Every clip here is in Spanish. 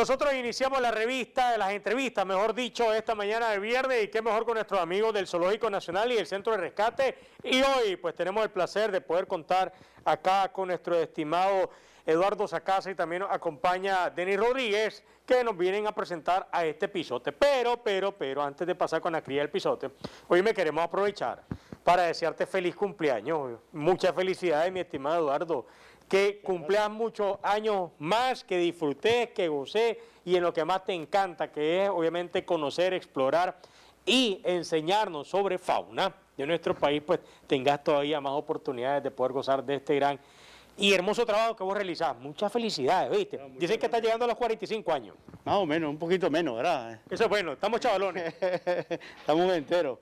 Nosotros iniciamos la revista, de las entrevistas, mejor dicho, esta mañana de viernes y qué mejor con nuestros amigos del Zoológico Nacional y el Centro de Rescate. Y hoy pues tenemos el placer de poder contar acá con nuestro estimado Eduardo Sacasa y también nos acompaña Denis Rodríguez que nos vienen a presentar a este pisote. Pero, pero, pero, antes de pasar con la cría del pisote, hoy me queremos aprovechar para desearte feliz cumpleaños. Muchas felicidades, mi estimado Eduardo que cumplas muchos años más, que disfrutes, que goces y en lo que más te encanta, que es obviamente conocer, explorar y enseñarnos sobre fauna de nuestro país, pues tengas todavía más oportunidades de poder gozar de este gran y hermoso trabajo que vos realizás. Muchas felicidades, ¿viste? Dicen que estás llegando a los 45 años. Más o menos, un poquito menos, ¿verdad? Eso es bueno, estamos chavalones. estamos enteros.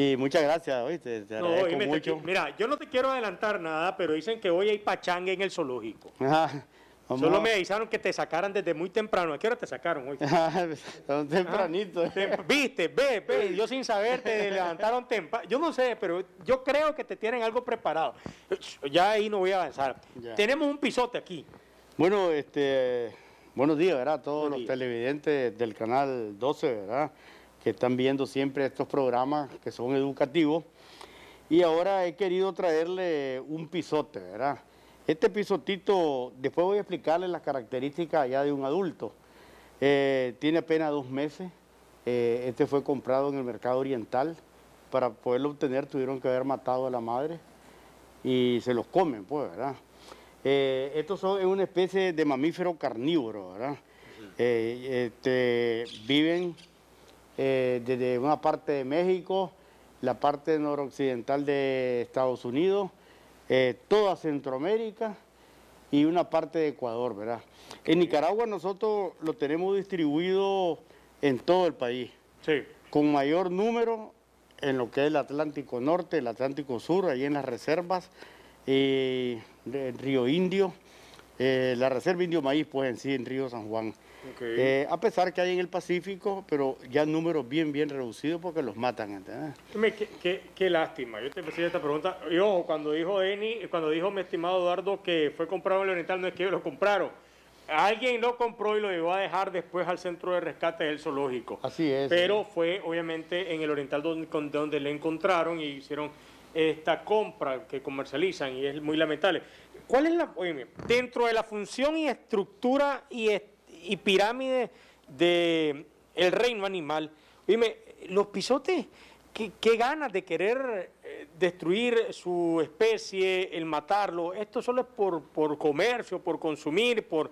Y muchas gracias, hoy te, agradezco mira, yo no te quiero adelantar nada, pero dicen que hoy hay pachanga en el zoológico. Solo me avisaron que te sacaran desde muy temprano. ¿A qué hora te sacaron hoy? Ah, tempranito. Viste, ve, ve. Yo sin saber te levantaron temprano. Yo no sé, pero yo creo que te tienen algo preparado. Ya ahí no voy a avanzar. Tenemos un pisote aquí. Bueno, este, buenos días, ¿verdad? Todos los televidentes del canal 12, ¿verdad? que están viendo siempre estos programas que son educativos. Y ahora he querido traerle un pisote, ¿verdad? Este pisotito, después voy a explicarles las características ya de un adulto. Eh, tiene apenas dos meses, eh, este fue comprado en el mercado oriental. Para poderlo obtener tuvieron que haber matado a la madre y se los comen, pues, ¿verdad? Esto eh, estos es una especie de mamífero carnívoro, ¿verdad? Este, viven eh, desde una parte de México, la parte noroccidental de Estados Unidos, eh, toda Centroamérica y una parte de Ecuador, ¿verdad? En Nicaragua nosotros lo tenemos distribuido en todo el país, sí. con mayor número en lo que es el Atlántico Norte, el Atlántico Sur, ahí en las reservas, en Río Indio, eh, la Reserva Indio Maíz, pues en sí, en Río San Juan. Eh, a pesar que hay en el Pacífico, pero ya números bien, bien reducidos porque los matan. Qué, lástima. Yo te hacía esta pregunta. Y ojo, cuando dijo Eni, cuando dijo mi estimado Eduardo que fue comprado en el Oriental, no es que lo compraron. Alguien lo compró y lo llevó a dejar después al centro de rescate del zoológico. Así es. Pero fue obviamente en el Oriental donde, donde le encontraron y hicieron esta compra que comercializan y es muy lamentable. ¿Cuál es la, oye, dentro de la función y estructura y estructura y pirámide del reino animal. Dime, los pisotes, ¿qué, ganas de querer eh, destruir su especie, el matarlo? Esto solo es por, por comercio, por consumir, por,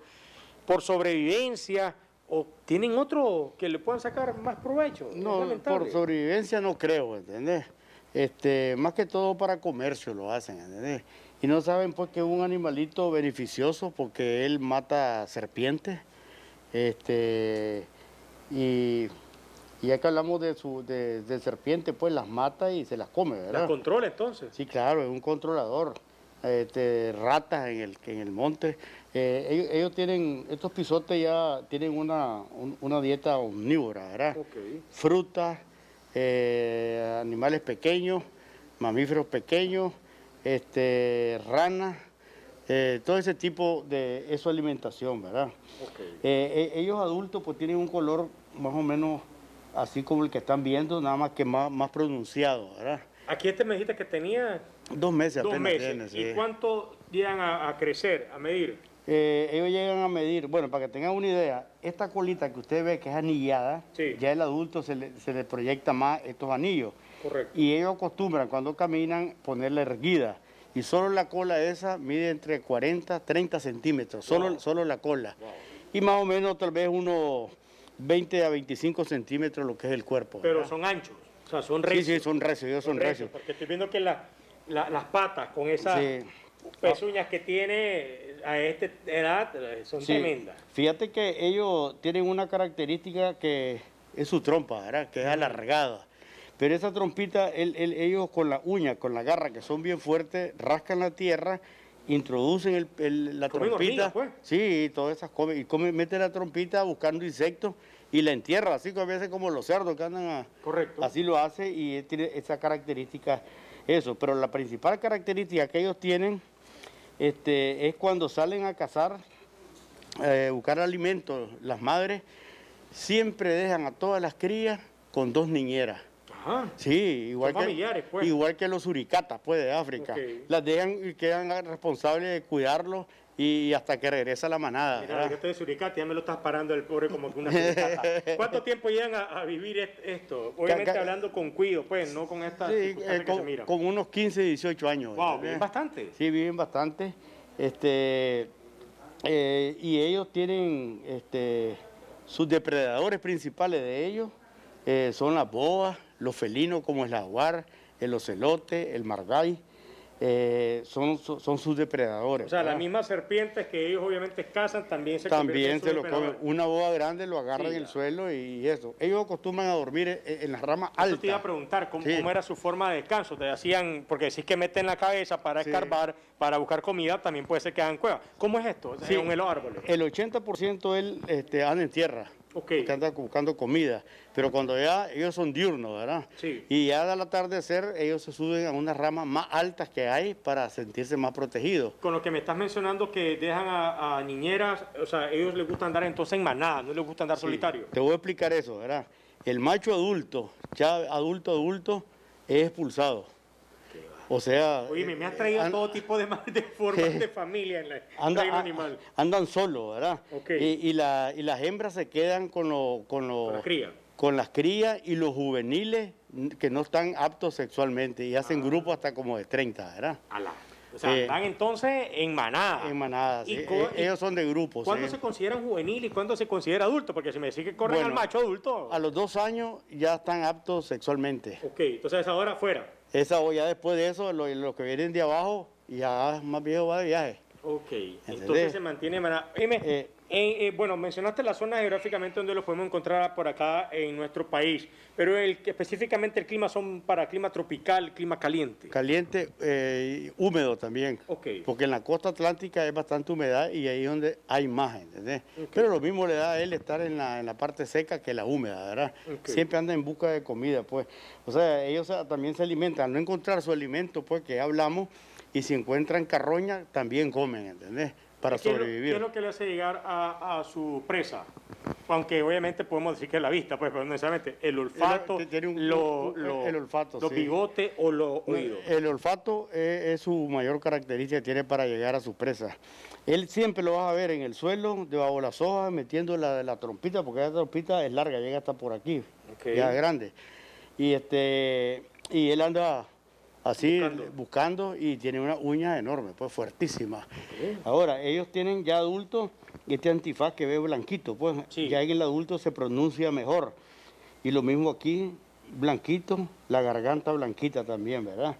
por sobrevivencia. ¿O tienen otro que le puedan sacar más provecho? No, por sobrevivencia no creo, ¿entendés? Este, más que todo para comercio lo hacen, ¿entendés? Y no saben pues que es un animalito beneficioso porque él mata serpientes, este, y, ya que hablamos de, su, de, serpiente, pues las mata y se las come, ¿verdad? ¿Las controla entonces? Sí, claro, es un controlador. Este, ratas en el, en el monte. Eh, ellos, tienen, estos pisotes ya tienen una, dieta omnívora, ¿verdad? Frutas, eh, animales pequeños, mamíferos pequeños, este, ranas, eh, todo ese tipo de eso alimentación, ¿verdad? Eh, eh, ellos adultos pues tienen un color más o menos así como el que están viendo, nada más que más, más pronunciado, ¿verdad? Aquí este me que tenía... Dos meses Dos meses. ¿Y cuánto llegan a, crecer, a medir? ellos llegan a medir, bueno, para que tengan una idea, esta colita que usted ve que es anillada, ya el adulto se le, se le proyecta más estos anillos. Correcto. Y ellos acostumbran cuando caminan ponerla erguida y solo la cola esa mide entre 40 30 centímetros, solo, solo la cola. Y más o menos tal vez unos 20 a 25 centímetros lo que es el cuerpo. Pero son anchos, o sea, son recios. Sí, sí, son recios, son, Porque estoy viendo que las patas con esas pezuñas que tiene a esta edad son tremendas. Fíjate que ellos tienen una característica que es su trompa, Que es mm. alargada. Pero esa trompita, ellos con la uña, con la garra, que son bien fuertes, rascan la tierra, introducen la trompita. Pues. Sí, y todas esas come Y mete la trompita buscando insectos y la entierra, así que a veces como los cerdos que andan a, Correcto. Así lo hace y tiene esa característica, eso. Pero la principal característica que ellos tienen este, es cuando salen a cazar, eh, buscar alimentos, las madres siempre dejan a todas las crías con dos niñeras. Sí, igual que, pues. igual que los suricatas, pues, de África. Las dejan y quedan responsables de cuidarlos y hasta que regresa la manada. Mira, suricata, ya me lo estás parando el pobre como una suricata. ¿Cuánto tiempo llegan a, vivir esto? Obviamente hablando con cuido, pues, no con esta... Sí, eh, con, unos 15, 18 años. Wow, viven bastante. Sí, viven bastante. Este, eh, y ellos tienen este, sus depredadores principales de ellos, eh, son las boas, los felinos como el aguar, el ocelote, el margay, eh, son, son, sus depredadores. O sea, las mismas serpientes que ellos obviamente cazan también se También se lo comen. Una boa grande lo agarra en el suelo y eso. Ellos acostumbran a dormir en, las ramas altas. Yo te iba a preguntar ¿cómo, era su forma de descanso. Te hacían, porque decís que meten la cabeza para escarbar, para buscar comida, también puede ser que hagan cueva. ¿Cómo es esto según el árbol. El 80% él este, anda en tierra. Que andan buscando comida. Pero cuando ya ellos son diurnos, ¿verdad? Sí. Y ya al atardecer ellos se suben a unas ramas más altas que hay para sentirse más protegidos. Con lo que me estás mencionando que dejan a, niñeras, o sea, ellos les gusta andar entonces en manada, no les gusta andar solitario. Te voy a explicar eso, ¿verdad? El macho adulto, ya adulto adulto, es expulsado. O sea. Oye, me, has eh, traído todo tipo de, de formas de familia en la animal. Andan solos, ¿verdad? Ok. Y, las hembras se quedan con, lo, con, las crías. con las crías y los juveniles que no están aptos sexualmente y hacen ah. grupos hasta como de 30, ¿verdad? Alá. O sea, eh. están entonces en manada. En manada, sí. Eh, ellos son de grupos. ¿Cuándo se consideran juveniles y cuándo se considera adulto? Porque si me decís que corren al macho adulto. A los dos años ya están aptos sexualmente. Ok, entonces ahora fuera. Esa olla después de eso, lo, lo que vienen de abajo, ya más viejo va de viaje. Ok, entonces, se mantiene... Eh, eh, bueno, mencionaste la zona geográficamente donde los podemos encontrar por acá en nuestro país, pero específicamente el clima son para clima tropical, clima caliente. Caliente, eh, y húmedo también. Porque en la costa atlántica es bastante humedad y ahí es donde hay más, ¿entendés? Pero lo mismo le da a él estar en la, parte seca que la húmeda, ¿verdad? Siempre anda en busca de comida, pues. O sea, ellos ah, también se alimentan. Al no encontrar su alimento, pues, que hablamos, y si encuentran carroña, también comen, ¿entendés? para sobrevivir. ¿Qué es lo que le hace llegar a, su presa? Aunque obviamente podemos decir que es la vista, pues, pero necesariamente el olfato, el, el olfato, los bigotes o los oídos. El olfato es, su mayor característica que tiene para llegar a su presa. Él siempre lo vas a ver en el suelo, debajo de las hojas, metiendo la, trompita, porque la trompita es larga, llega hasta por aquí, ya es grande. Y, este, y él anda así buscando, y tiene una uña enorme, pues fuertísima. Ahora, ellos tienen ya adultos este antifaz que ve blanquito, pues ya en el adulto se pronuncia mejor. Y lo mismo aquí, blanquito, la garganta blanquita también, ¿verdad?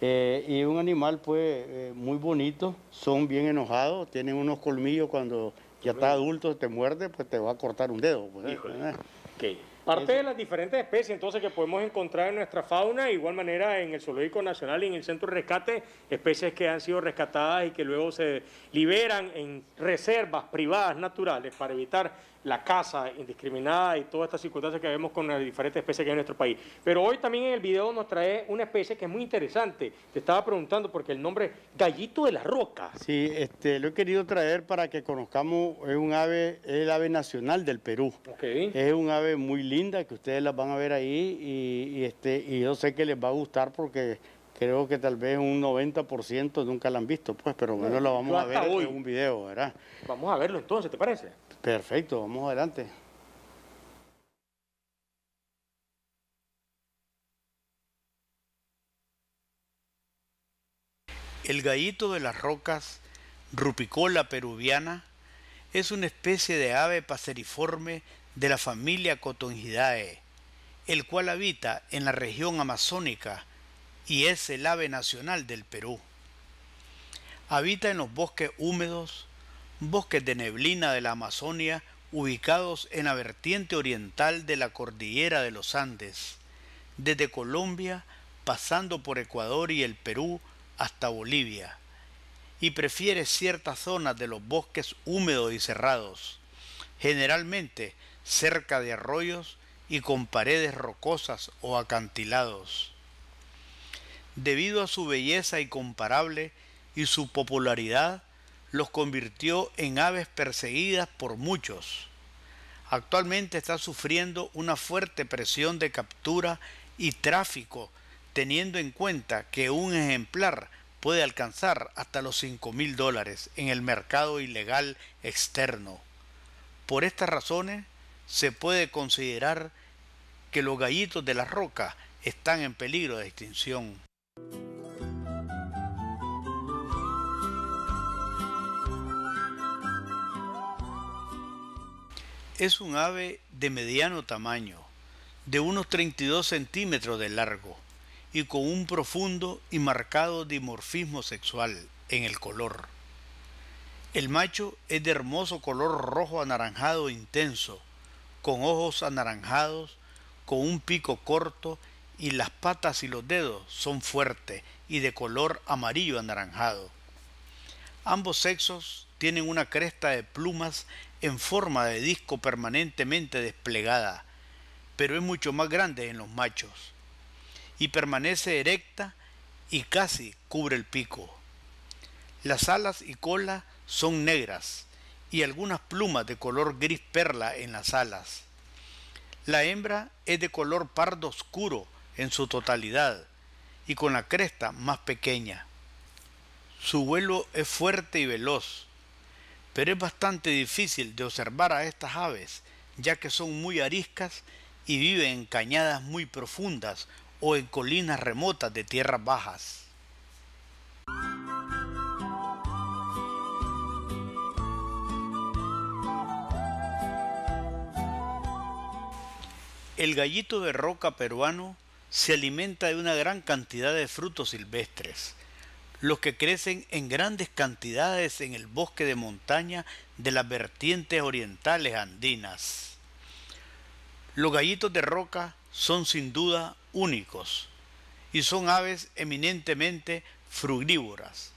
Eh, y un animal pues eh, muy bonito, son bien enojados, tienen unos colmillos cuando ya está adulto, te muerde, pues te va a cortar un dedo. ¿verdad? Pues, Parte de las diferentes especies entonces que podemos encontrar en nuestra fauna, de igual manera en el Zoológico Nacional y en el Centro de Rescate, especies que han sido rescatadas y que luego se liberan en reservas privadas naturales para evitar la casa indiscriminada y todas estas circunstancias que vemos con las diferentes especies que hay en nuestro país. Pero hoy también en el video nos trae una especie que es muy interesante. Te estaba preguntando porque el nombre gallito de la roca. Sí, este, lo he querido traer para que conozcamos, es un ave, es el ave nacional del Perú. Es un ave muy linda que ustedes la van a ver ahí este, y yo sé que les va a gustar porque creo que tal vez un 90% nunca la han visto, pues, pero bueno, lo vamos a ver hoy. en un video, ¿verdad? Vamos a verlo entonces, ¿te parece? Perfecto, vamos adelante. El gallito de las rocas, rupicola peruviana, es una especie de ave paseriforme de la familia Cotongidae, el cual habita en la región amazónica, y es el ave nacional del Perú. Habita en los bosques húmedos, bosques de neblina de la Amazonia ubicados en la vertiente oriental de la cordillera de los Andes, desde Colombia pasando por Ecuador y el Perú hasta Bolivia, y prefiere ciertas zonas de los bosques húmedos y cerrados, generalmente cerca de arroyos y con paredes rocosas o acantilados debido a su belleza incomparable y su popularidad, los convirtió en aves perseguidas por muchos. Actualmente está sufriendo una fuerte presión de captura y tráfico, teniendo en cuenta que un ejemplar puede alcanzar hasta los 5 mil dólares en el mercado ilegal externo. Por estas razones, se puede considerar que los gallitos de la roca están en peligro de extinción. Es un ave de mediano tamaño, de unos 32 centímetros de largo y con un profundo y marcado dimorfismo sexual en el color. El macho es de hermoso color rojo anaranjado intenso, con ojos anaranjados, con un pico corto y las patas y los dedos son fuertes y de color amarillo anaranjado. Ambos sexos tienen una cresta de plumas en forma de disco permanentemente desplegada, pero es mucho más grande en los machos, y permanece erecta y casi cubre el pico. Las alas y cola son negras y algunas plumas de color gris perla en las alas. La hembra es de color pardo oscuro en su totalidad y con la cresta más pequeña. Su vuelo es fuerte y veloz, pero es bastante difícil de observar a estas aves, ya que son muy ariscas y viven en cañadas muy profundas o en colinas remotas de tierras bajas. El gallito de roca peruano se alimenta de una gran cantidad de frutos silvestres, los que crecen en grandes cantidades en el bosque de montaña de las vertientes orientales andinas. Los gallitos de roca son sin duda únicos y son aves eminentemente frugívoras.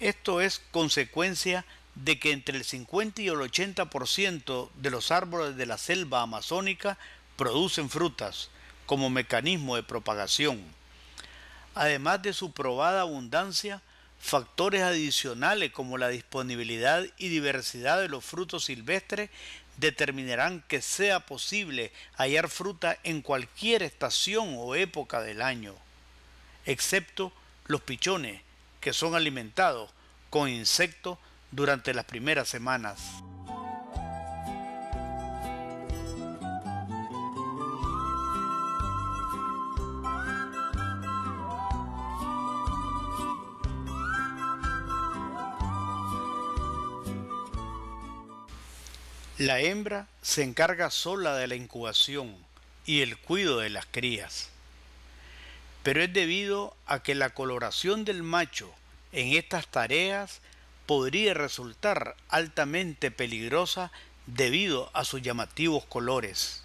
Esto es consecuencia de que entre el 50 y el 80% de los árboles de la selva amazónica producen frutas, como mecanismo de propagación. Además de su probada abundancia, factores adicionales como la disponibilidad y diversidad de los frutos silvestres determinarán que sea posible hallar fruta en cualquier estación o época del año, excepto los pichones, que son alimentados con insectos durante las primeras semanas. La hembra se encarga sola de la incubación y el cuidado de las crías. Pero es debido a que la coloración del macho en estas tareas podría resultar altamente peligrosa debido a sus llamativos colores.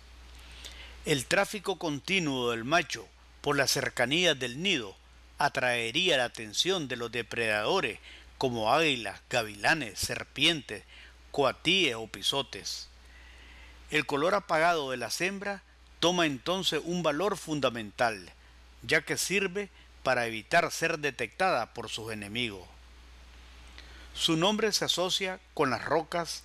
El tráfico continuo del macho por las cercanías del nido atraería la atención de los depredadores como águilas, gavilanes, serpientes, coatíes o pisotes. El color apagado de la hembra toma entonces un valor fundamental, ya que sirve para evitar ser detectada por sus enemigos. Su nombre se asocia con las rocas,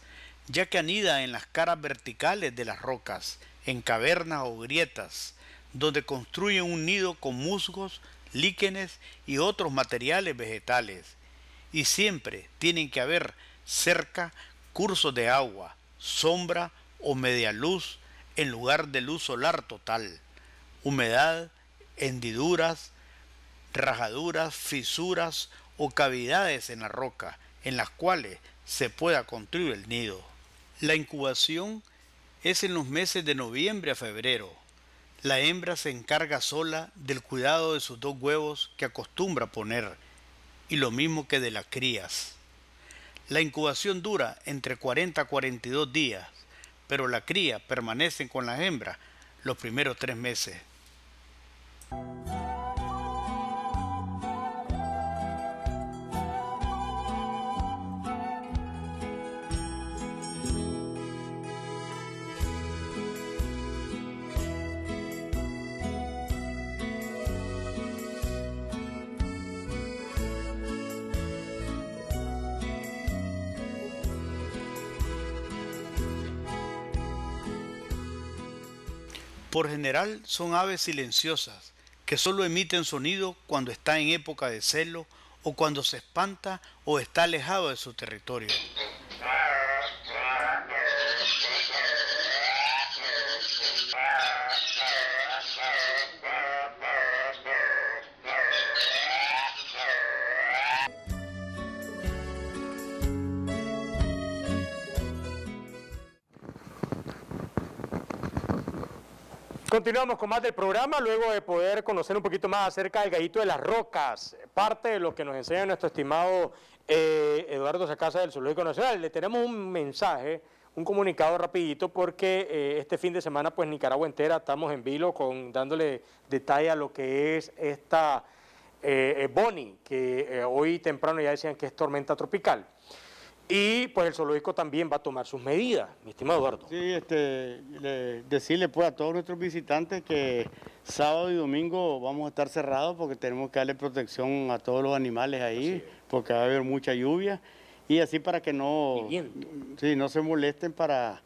ya que anida en las caras verticales de las rocas, en cavernas o grietas, donde construyen un nido con musgos, líquenes y otros materiales vegetales. Y siempre tienen que haber cerca cursos de agua, sombra o media luz en lugar de luz solar total, humedad, hendiduras, rajaduras, fisuras o cavidades en la roca en las cuales se pueda construir el nido. La incubación es en los meses de noviembre a febrero. La hembra se encarga sola del cuidado de sus dos huevos que acostumbra poner, y lo mismo que de las crías. La incubación dura entre 40 a 42 días, pero la cría permanece con las hembras los primeros tres meses. Por general son aves silenciosas, que solo emiten sonido cuando está en época de celo o cuando se espanta o está alejado de su territorio. Continuamos con más del programa, luego de poder conocer un poquito más acerca del gallito de las rocas, parte de lo que nos enseña nuestro estimado eh, Eduardo Sacasa del Zoológico Nacional. Le tenemos un mensaje, un comunicado rapidito, porque eh, este fin de semana, pues Nicaragua entera, estamos en vilo con dándole detalle a lo que es esta eh, eh Boni, que eh, hoy temprano ya decían que es tormenta tropical. Y pues el zoológico también va a tomar sus medidas, mi estimado Eduardo. Sí, este, decirle pues a todos nuestros visitantes que sábado y domingo vamos a estar cerrados porque tenemos que darle protección a todos los animales ahí, porque va a haber mucha lluvia y así para que no, sí, no se molesten para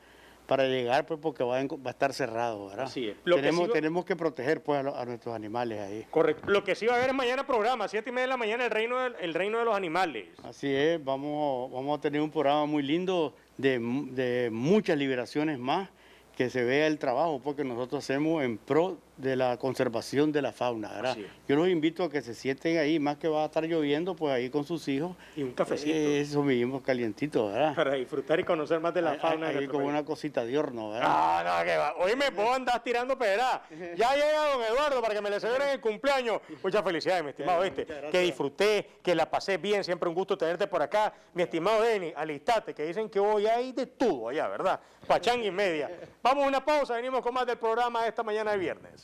para llegar, pues porque va a, va a estar cerrado, ¿verdad? Así es. tenemos, que tenemos que proteger pues, a, nuestros animales ahí. Correcto. Lo que sí va a haber es mañana programa, siete y media de la mañana, el reino, reino de los animales. Así es, vamos, vamos a tener un programa muy lindo de, de muchas liberaciones más, que se vea el trabajo, porque nosotros hacemos en pro de la conservación de la fauna. ¿verdad? Yo los invito a que se sienten ahí, más que va a estar lloviendo, pues ahí con sus hijos. Y un cafecito. Eh, eso mismo, calientito, ¿verdad? Para disfrutar y conocer más de la fauna. Ahí, como una cosita de horno, ¿verdad? Ah, no, que va. Hoy me puedo andar tirando pedra. Ya llega don Eduardo para que me le celebren el cumpleaños. Muchas felicidades, mi estimado, este, Que disfruté, que la pasé bien, siempre un gusto tenerte por acá. Mi estimado Denny, alistate, que dicen que hoy hay de todo allá, ¿verdad? Pachang y media. Vamos a una pausa, venimos con más del programa esta mañana de viernes.